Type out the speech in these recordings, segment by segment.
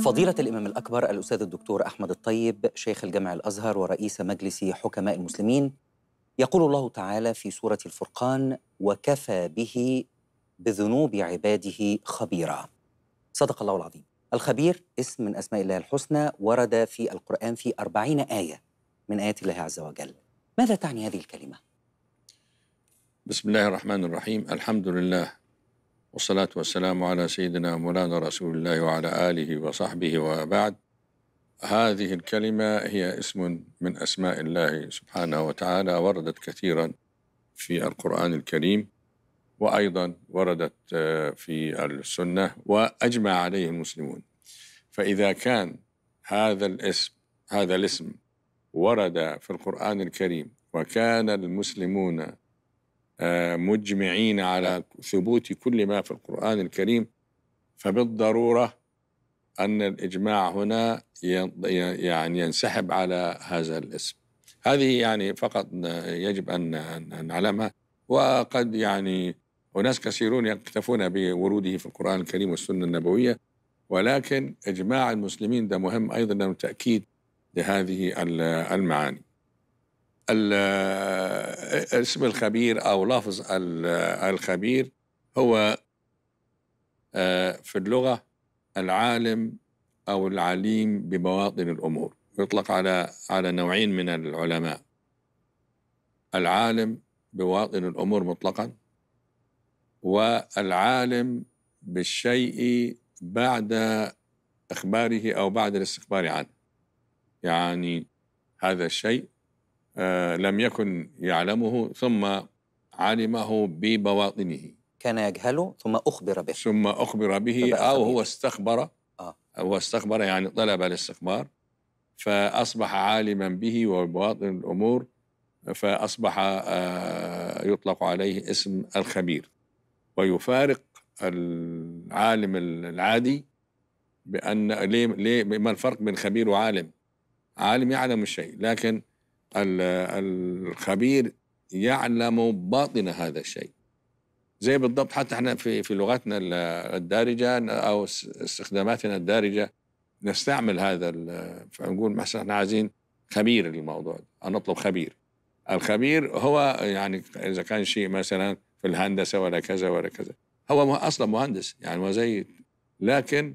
فضيلة الإمام الأكبر الأستاذ الدكتور أحمد الطيب شيخ الجامع الأزهر ورئيس مجلس حكماء المسلمين يقول الله تعالى في سورة الفرقان وكفى به بذنوب عباده خبيرا صدق الله العظيم الخبير اسم من أسماء الله الحسنى ورد في القرآن في أربعين آية من آيات الله عز وجل ماذا تعني هذه الكلمة؟ بسم الله الرحمن الرحيم الحمد لله والصلاة والسلام على سيدنا مولانا رسول الله وعلى آله وصحبه وبعد هذه الكلمة هي اسم من أسماء الله سبحانه وتعالى وردت كثيرا في القرآن الكريم وأيضا وردت آه، في السنة وأجمع عليه المسلمون فإذا كان هذا الاسم هذا الاسم ورد في القرآن الكريم وكان المسلمون آه، مجمعين على ثبوت كل ما في القرآن الكريم فبالضرورة أن الإجماع هنا يعني ينسحب على هذا الاسم هذه يعني فقط يجب أن نعلمها وقد يعني وناس كثيرون يكتفون بوروده في القرآن الكريم والسنة النبوية ولكن إجماع المسلمين ده مهم أيضا تأكيد لهذه المعاني آه، اسم الخبير أو لفظ آه، الخبير هو آه، في اللغة العالم أو العليم بمواطن الأمور يطلق على على نوعين من العلماء العالم بواطن الأمور مطلقا والعالم بالشيء بعد إخباره أو بعد الاستخبار عنه يعني هذا الشيء آه، لم يكن يعلمه ثم علمه ببواطنه كان يجهله ثم أخبر به ثم أخبر به أو هو استخبر آه. هو استخبر يعني طلب الاستخبار فأصبح عالما به وبواطن الأمور فأصبح آه، يطلق عليه اسم الخبير ويفارق العالم العادي بأن ليه ليه ما الفرق بين خبير وعالم؟ عالم يعلم الشيء لكن الخبير يعلم باطن هذا الشيء زي بالضبط حتى احنا في في لغتنا الدارجه او استخداماتنا الدارجه نستعمل هذا فنقول مثلا احنا عايزين خبير للموضوع ده نطلب خبير الخبير هو يعني اذا كان شيء مثلا في الهندسه ولا كذا ولا كذا هو اصلا مهندس يعني هو زي لكن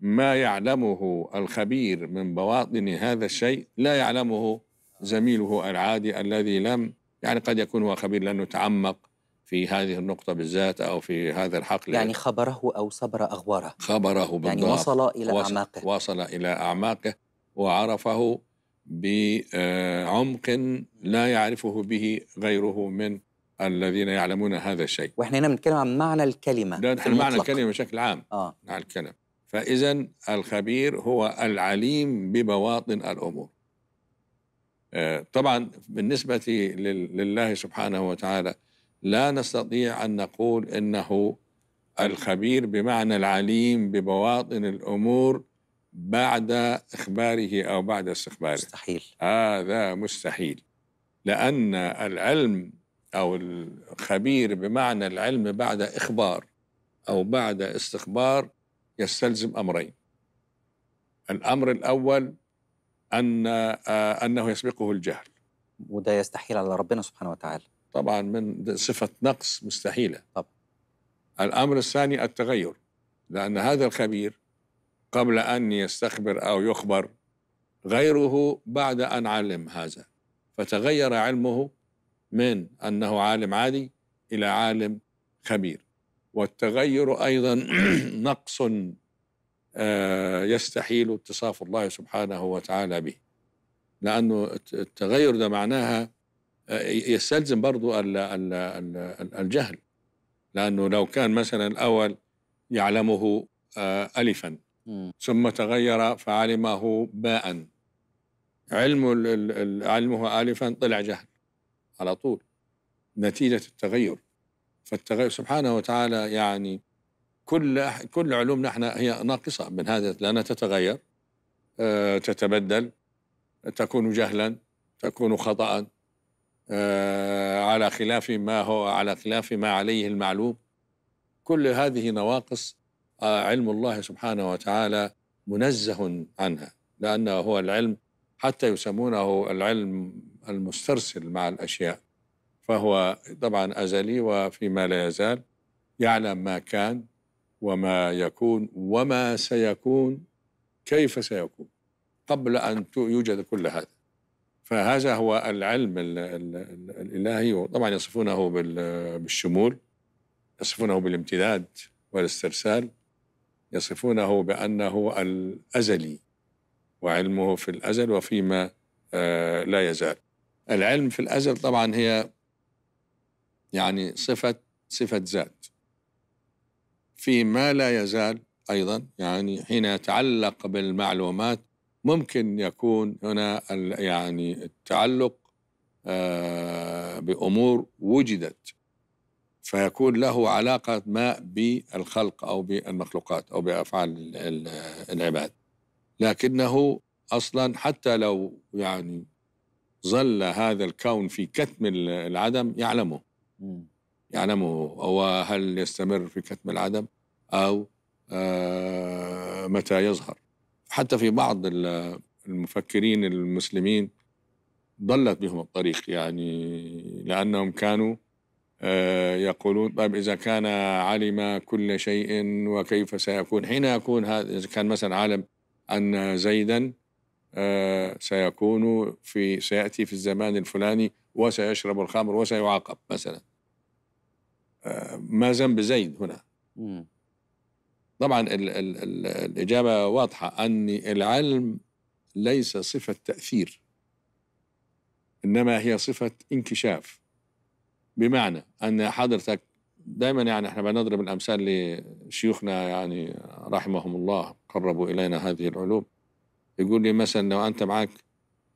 ما يعلمه الخبير من بواطن هذا الشيء لا يعلمه زميله العادي الذي لم يعني قد يكون هو خبير لأنه تعمق في هذه النقطة بالذات أو في هذا الحقل يعني خبره أو صبر أغواره خبره يعني بالضبط يعني وصل إلى وصل أعماقه وصل إلى أعماقه وعرفه بعمق لا يعرفه به غيره من الذين يعلمون هذا الشيء واحنا هنا بنتكلم عن معنى الكلمة لا عن معنى الكلمة بشكل عام آه. معنى الكلمة فإذا الخبير هو العليم ببواطن الأمور آه، طبعا بالنسبة لله سبحانه وتعالى لا نستطيع أن نقول إنه الخبير بمعنى العليم ببواطن الأمور بعد إخباره أو بعد استخباره مستحيل هذا مستحيل لأن العلم أو الخبير بمعنى العلم بعد إخبار أو بعد استخبار يستلزم أمرين الأمر الأول أن آه، أنه يسبقه الجهل وده يستحيل على ربنا سبحانه وتعالى طبعا من صفة نقص مستحيلة طب. الأمر الثاني التغير لأن هذا الخبير قبل أن يستخبر أو يخبر غيره بعد أن علم هذا فتغير علمه من أنه عالم عادي إلى عالم خبير والتغير أيضا نقص آه، يستحيل اتصاف الله سبحانه وتعالى به لأنه التغير ده معناها آه، يستلزم برضو الجهل لأنه لو كان مثلا الأول يعلمه آه، ألفا ثم تغير فعلمه باء علم علمه ألفا طلع جهل على طول نتيجة التغير فالتغير سبحانه وتعالى يعني كل كل علومنا احنا هي ناقصه من هذا لانها تتغير آه، تتبدل تكون جهلا تكون خطأ آه، على خلاف ما هو على خلاف ما عليه المعلوم كل هذه نواقص آه، علم الله سبحانه وتعالى منزه عنها لأنه هو العلم حتى يسمونه العلم المسترسل مع الأشياء فهو طبعا أزلي وفيما لا يزال يعلم ما كان وما يكون وما سيكون كيف سيكون قبل أن يوجد كل هذا فهذا هو العلم الـ الـ الـ الإلهي وطبعا يصفونه بالشمول يصفونه بالامتداد والاسترسال يصفونه بأنه الأزلي وعلمه في الأزل وفيما آه، لا يزال العلم في الأزل طبعا هي يعني صفة صفة ذات في ما لا يزال أيضا يعني حين يتعلق بالمعلومات ممكن يكون هنا يعني التعلق آه، بأمور وجدت فيكون له علاقة ما بالخلق أو بالمخلوقات أو بأفعال العباد لكنه أصلا حتى لو يعني ظل هذا الكون في كتم العدم يعلمه يعلمه هو هل يستمر في كتم العدم أو آه، متى يظهر حتى في بعض المفكرين المسلمين ضلت بهم الطريق يعني لأنهم كانوا آه، يقولون طيب إذا كان علم كل شيء وكيف سيكون حين يكون هذا إذا كان مثلا عالم أن زيدا آه، سيكون في سيأتي في الزمان الفلاني وسيشرب الخمر وسيعاقب مثلا ما ذنب زيد هنا طبعا الـ الـ الـ الإجابة واضحة أن العلم ليس صفة تأثير إنما هي صفة انكشاف بمعنى أن حضرتك دايما يعني احنا بنضرب الأمثال لشيوخنا يعني رحمهم الله قربوا إلينا هذه العلوم يقول لي مثلا لو أنت معك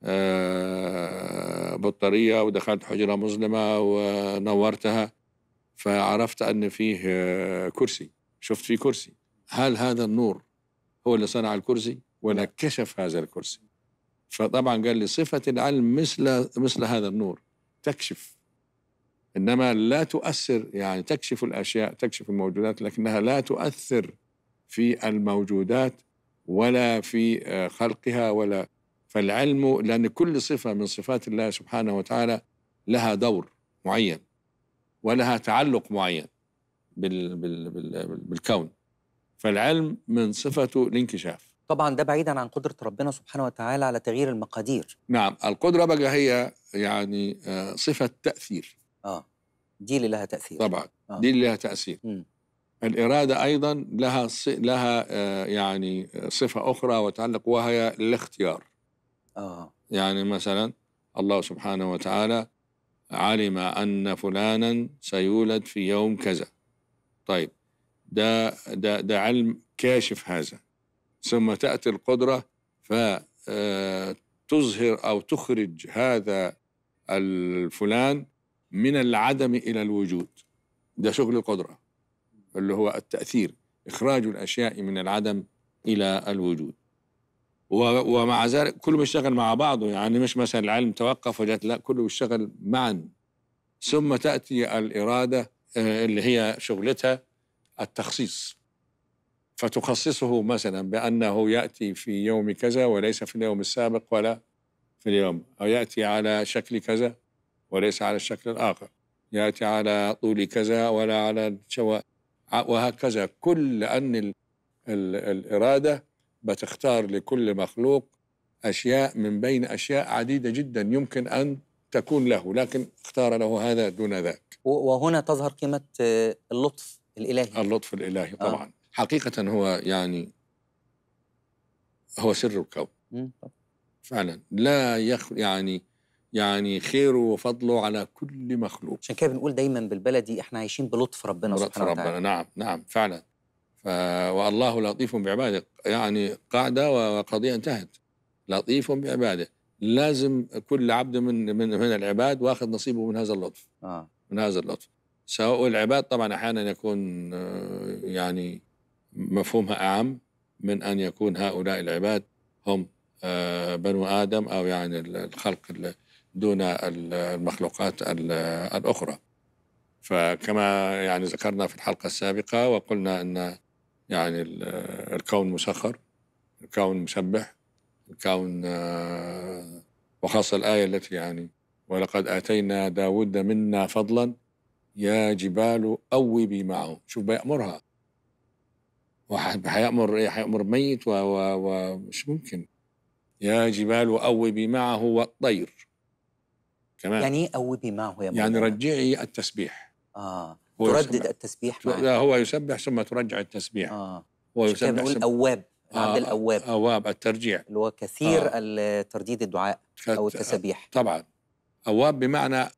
آه، بطارية ودخلت حجرة مظلمة ونورتها فعرفت أن فيه آه، كرسي شفت فيه كرسي هل هذا النور هو اللي صنع الكرسي ولا نعم. كشف هذا الكرسي فطبعا قال لي صفة العلم مثل مثل هذا النور تكشف إنما لا تؤثر يعني تكشف الأشياء تكشف الموجودات لكنها لا تؤثر في الموجودات ولا في آه، خلقها ولا فالعلم لأن كل صفة من صفات الله سبحانه وتعالى لها دور معين ولها تعلق معين بالكون فالعلم من صفته الانكشاف طبعا ده بعيدا عن قدرة ربنا سبحانه وتعالى على تغيير المقادير نعم القدرة بقى هي يعني آه، صفة تأثير آه دي اللي لها تأثير طبعا آه. دي اللي لها تأثير م. الإرادة أيضا لها ص... لها آه، يعني صفة أخرى وتعلق وهي الاختيار آه. يعني مثلا الله سبحانه وتعالى علم أن فلانا سيولد في يوم كذا طيب ده, ده, ده علم كاشف هذا ثم تأتي القدرة فتظهر آه، أو تخرج هذا الفلان من العدم إلى الوجود ده شغل القدرة اللي هو التأثير إخراج الأشياء من العدم إلى الوجود ومع ذلك كله بيشتغل مع بعضه يعني مش مثلا العلم توقف وجات لا كله بيشتغل معا ثم تأتي الإرادة آه، اللي هي شغلتها التخصيص فتخصصه مثلا بأنه يأتي في يوم كذا وليس في اليوم السابق ولا في اليوم أو يأتي على شكل كذا وليس على الشكل الآخر يأتي على طول كذا ولا على شواء وهكذا كل أن الإرادة بتختار لكل مخلوق أشياء من بين أشياء عديدة جدا يمكن أن تكون له لكن اختار له هذا دون ذاك وهنا تظهر قيمة آه، اللطف الإلهي اللطف الإلهي آه. طبعا آه. حقيقة هو يعني هو سر الكون فعلا لا يخ يعني يعني خيره وفضله على كل مخلوق عشان كده بنقول دايما بالبلدي احنا عايشين بلطف ربنا سبحانه وتعالى ربنا نعم نعم فعلا ف... والله لطيف بعباده يعني قاعده وقضيه انتهت لطيف بعباده لازم كل عبد من من من العباد واخذ نصيبه من هذا اللطف آه. من هذا اللطف سواء العباد طبعا احيانا يكون آه، يعني مفهومها اعم من ان يكون هؤلاء العباد هم آه، بنو ادم او يعني الخلق دون المخلوقات الاخرى فكما يعني ذكرنا في الحلقه السابقه وقلنا ان يعني الكون مسخر الكون مسبح الكون آه، وخاصة الآية التي يعني ولقد آتينا داود منا فضلا يا جبال أوبي معه شوف بيأمرها وحيأمر إيه حيأمر ميت ومش ممكن يا جبال أوبي معه والطير كمان يعني إيه أوبي معه يا يعني رجعي التسبيح آه تردد التسبيح معه لا هو يسبح ثم ترجع التسبيح آه. هو يسبح ثم... سب... أواب عند آه الأواب أواب الترجيع اللي هو كثير آه. ترديد الدعاء أو التسبيح طبعا أواب بمعنى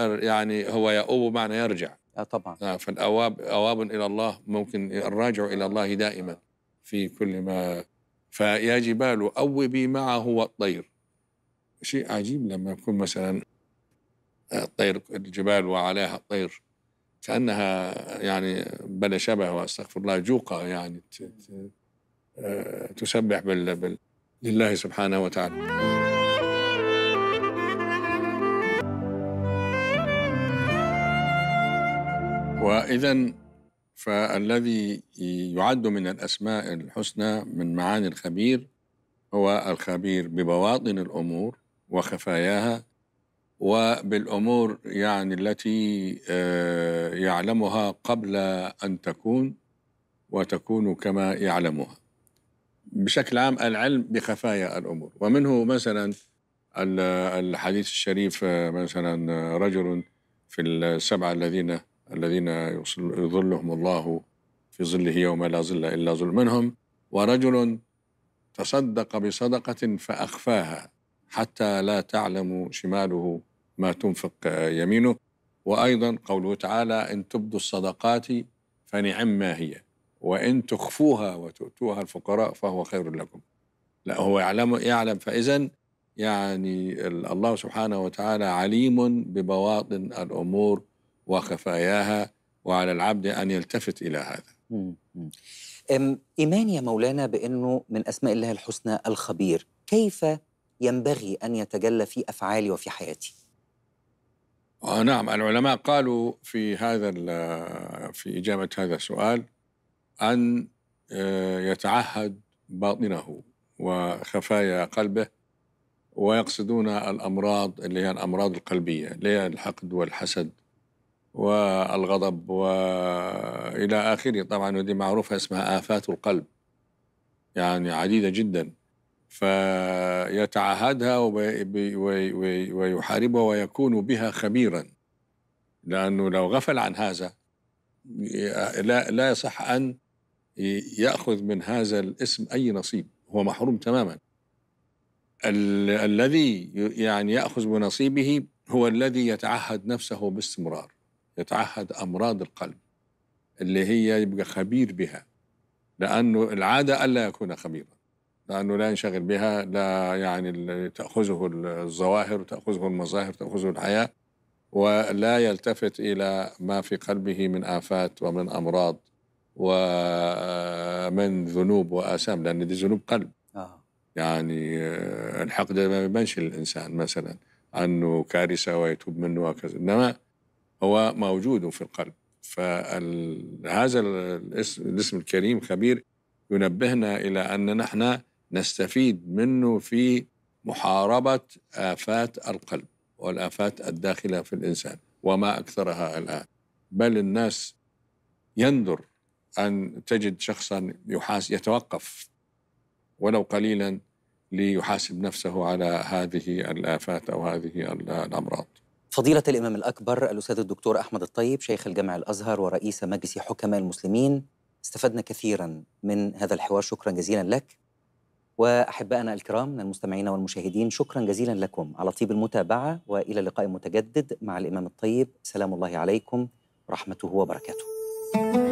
يعني هو يؤوب بمعنى يرجع آه طبعا آه فالأواب أواب إلى الله ممكن الراجع إلى الله دائما في كل ما فيا جبال أوبي معه والطير شيء عجيب لما يكون مثلا آه، الطير الجبال وعليها الطير كانها يعني بلا شبه واستغفر الله جوقه يعني آه، تسبح بال بال لله سبحانه وتعالى واذا فالذي يعد من الاسماء الحسنى من معاني الخبير هو الخبير ببواطن الامور وخفاياها وبالأمور يعني التي آه، يعلمها قبل أن تكون وتكون كما يعلمها بشكل عام العلم بخفايا الأمور ومنه مثلا الحديث الشريف آه، مثلا آه، رجل في السبعة الذين الذين يظلهم الله في ظله يوم لا ظل إلا ظل منهم ورجل تصدق بصدقة فأخفاها حتى لا تعلم شماله ما تنفق يمينه وأيضا قوله تعالى إن تبدوا الصدقات فنعم ما هي وإن تخفوها وتؤتوها الفقراء فهو خير لكم لا هو يعلم يعلم فإذا يعني الله سبحانه وتعالى عليم ببواطن الأمور وخفاياها وعلى العبد أن يلتفت إلى هذا إيمان يا مولانا بأنه من أسماء الله الحسنى الخبير كيف ينبغي أن يتجلى في أفعالي وفي حياتي آه نعم العلماء قالوا في هذا في إجابة هذا السؤال أن آه، يتعهد باطنه وخفايا قلبه ويقصدون الأمراض اللي هي الأمراض القلبية اللي هي الحقد والحسد والغضب وإلى آخره طبعا ودي معروفة اسمها آفات القلب يعني عديدة جدا فيتعهدها ويحاربها ويكون بها خبيرا لأنه لو غفل عن هذا لا لا يصح أن يأخذ من هذا الاسم أي نصيب هو محروم تماما ال الذي يعني يأخذ بنصيبه هو الذي يتعهد نفسه باستمرار يتعهد أمراض القلب اللي هي يبقى خبير بها لأنه العادة ألا يكون خبيرا لأنه لا ينشغل بها لا يعني تأخذه الظواهر تأخذه المظاهر تأخذه الحياة ولا يلتفت إلى ما في قلبه من آفات ومن أمراض ومن ذنوب وآثام لأن دي ذنوب قلب آه. يعني آه، الحقد ما بيبانش للإنسان مثلا أنه كارثة ويتوب منه وكذا إنما هو موجود في القلب فهذا الاسم الكريم خبير ينبهنا إلى أن نحن نستفيد منه في محاربة آفات القلب والآفات الداخلة في الإنسان وما أكثرها الآن بل الناس يندر أن تجد شخصا يحاس يتوقف ولو قليلا ليحاسب نفسه على هذه الآفات أو هذه الأمراض فضيلة الإمام الأكبر الأستاذ الدكتور أحمد الطيب شيخ الجامع الأزهر ورئيس مجلس حكماء المسلمين استفدنا كثيرا من هذا الحوار شكرا جزيلا لك وأحبائنا الكرام من المستمعين والمشاهدين شكرا جزيلا لكم على طيب المتابعة وإلى اللقاء متجدد مع الإمام الطيب سلام الله عليكم ورحمته وبركاته